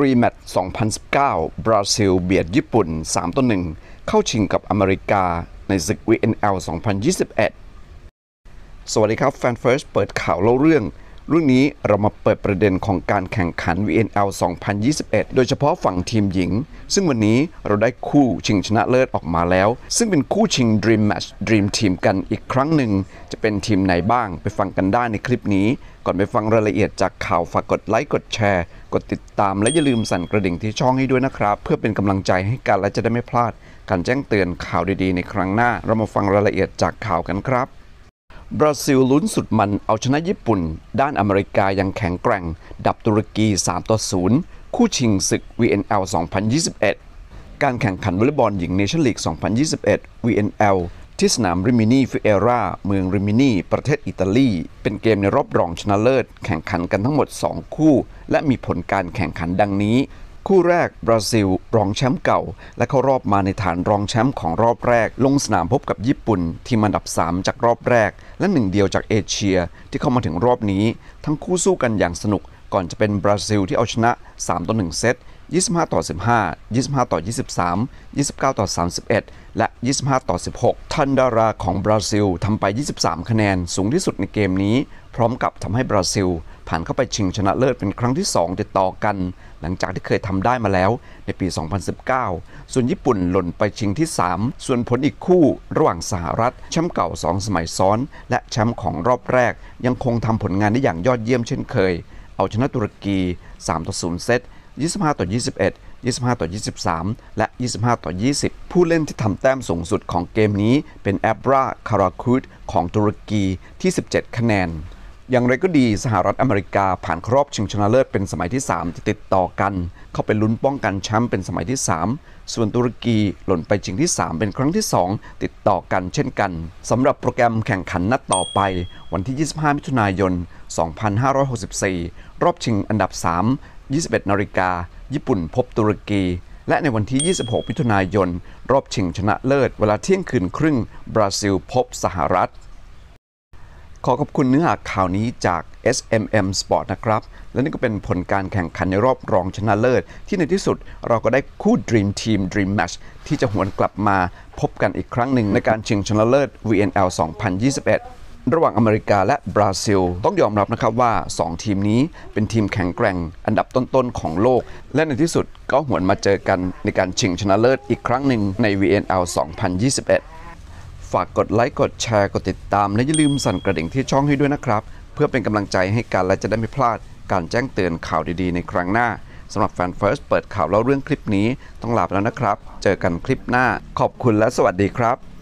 รีแมตช์ 2019 บราซิล เบียดญี่ปุ่น 3ต่อ1เข้าชิงกับอเมริกา ในศึก VNL 2021 สวัสดีครับแฟนเฟิร์สเปิดข่าวเล่าเรื่องเรื่องนี้เรามาเปิดประเด็นของการแข่งขัน VNL 2021 โดยเฉพาะฝั่งทีมหญิง ซึ่งวันนี้เราได้คู่ชิงชนะเลิศออกมาแล้ว ซึ่งเป็นคู่ชิง Dream Match Dream Team กันอีกครั้งหนึ่ง จะเป็นทีมไหนบ้างไปฟังกันได้ในคลิปนี้ ก่อนไปฟังรายละเอียดจากข่าวฝากกดไลค์กดแชร์กดติดตามและอย่าลืมสั่นกระดิ่งที่ช่องให้ด้วยนะครับ เพื่อเป็นกำลังใจให้กันและจะได้ไม่พลาด การแจ้งเตือนข่าวดีๆในครั้งหน้า เรามาฟังรายละเอียดจากข่าวกันครับ บราซิลลุ้นสุดมันเอาชนะญี่ปุ่น ด้านอเมริกายังแข็งแกร่ง ดับตุรกี3ต่อ0คู่ชิงศึก VNL 2021 การแข่งขันวอลเลย์บอลหญิงเนชั่นลีก 2021 VNL ที่สนามริมินีฟิเอราเมืองริมินีประเทศอิตาลี เป็นเกมในรอบรองชนะเลิศ แข่งขันกันทั้งหมด 2 คู่ และมีผลการแข่งขันดังนี้ คู่แรกบราซิลรองแชมป์เก่า และเข้ารอบมาในฐานรองแชมป์ของรอบแรก ลงสนามพบกับญี่ปุ่นที่มันดับ 3 จากรอบแรก และหนึ่งเดียวจากเอเชีย ที่เข้ามาถึงรอบนี้ทั้งคู่สู้กันอย่างสนุก ก่อนจะเป็นบราซิลที่เอาชนะ3ต่อ1เซต25 ต่อ15 25 ต่อ23 29 ต่อ 31 และ 25 ต่อ 16 ทันดาราของบราซิลทำไป 23 คะแนน สูงที่สุดในเกมนี้พร้อมกับทำให้บราซิล ผ่านเข้าไปชิงชนะเลิศเป็นครั้งที่ 2 ติดต่อกัน หลังจากที่เคยทำได้มาแล้วในปี 2019 ส่วนญี่ปุ่นหล่นไปชิงที่ 3 ส่วนผลอีกคู่ระหว่างสหรัฐแชมป์เก่า 2 สมัยซ้อนและแชมป์ของรอบแรก ยังคงทำผลงานได้อย่างยอดเยี่ยมเช่นเคย เอาชนะตุรกี3ต่อ0เซต25ต่อ21 25 ต่อ 23 และ 25 ต่อ 20 ผู้เล่นที่ทำแต้มสูงสุดของเกมนี้ เป็นแอบราคาราคูดของตุรกีที่ 17 คะแนน อย่างไรก็ดีสหรัฐอเมริกาผ่านครอบชิงชนะเลิศเป็นสมัยที่ 3 ติดต่อกัน เข้าไปลุ้นป้องกันแชมป์เป็นสมัยที่ 3 ส่วนตุรกีหล่นไปชิงที่ 3 เป็นครั้งที่ 2 ติดต่อกันเช่นกันสำหรับโปรแกรมแข่งขันนัดต่อไป วันที่ 25 มิถุนายน 2564 รอบชิงอันดับ3 21นาฬิกา ญี่ปุ่นพบตุรกี และในวันที่ 26พิถุนายนรอบชิงชนะเลิศ เวลาเที่ยงคืนครึ่งบราซิลพบสหรัฐ ขอขอบคุณเนื้อหาข่าวนี้จาก SMM Sport นะครับ และนี่ก็เป็นผลการแข่งขันในรอบรองชนะเลิศที่ในที่สุดเราก็ได้คู่ Dream Team Dream Match ที่จะหวนกลับมาพบกันอีกครั้งหนึ่งในการชิงชนะเลิศ VNL 2021ระหว่างอเมริกาและบราซิลต้องยอมรับนะครับว่า 2 ทีมนี้เป็นทีมแข็งแกร่งอันดับต้นๆของโลก และในที่สุดก็หวนมาเจอกันในการชิงชนะเลิศอีกครั้งหนึ่งใน VNL 2021 ฝากกดไลค์กดแชร์กดติดตาม และอย่าลืมสั่นกระดิ่งที่ช่องให้ด้วยนะครับ เพื่อเป็นกำลังใจให้กันและจะได้ไม่พลาดการแจ้งเตือนข่าวดีๆในครั้งหน้าสำหรับแฟนเฟิร์สเปิดข่าวเล่าเรื่องคลิปนี้ต้องลาไปแล้วนะครับ เจอกันคลิปหน้าขอบคุณและสวัสดีครับ